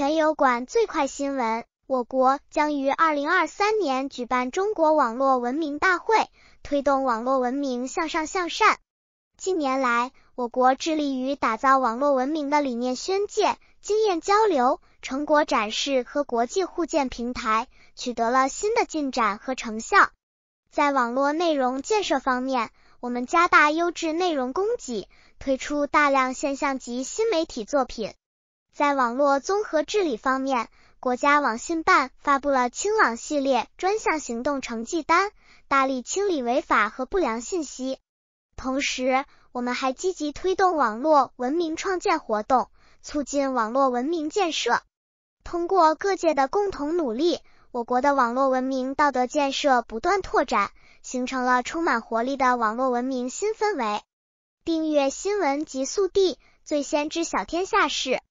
全油管最快新闻：我国将于二零二三年举办中国网络文明大会，推动网络文明向上向善。近年来，我国致力于打造网络文明的理念宣介、经验交流、成果展示和国际互鉴平台，取得了新的进展和成效。在网络内容建设方面，我们加大优质内容供给，推出大量现象级新媒体作品。在网络综合治理方面，国家网信办发布了清网系列专项行动成绩单，大力清理违法和不良信息。同时，我们还积极推动网络文明创建活动，促进网络文明建设。通过各界的共同努力，我国的网络文明道德建设不断拓展，形成了充满活力的网络文明新氛围。订阅新闻极速递，最先知晓天下事。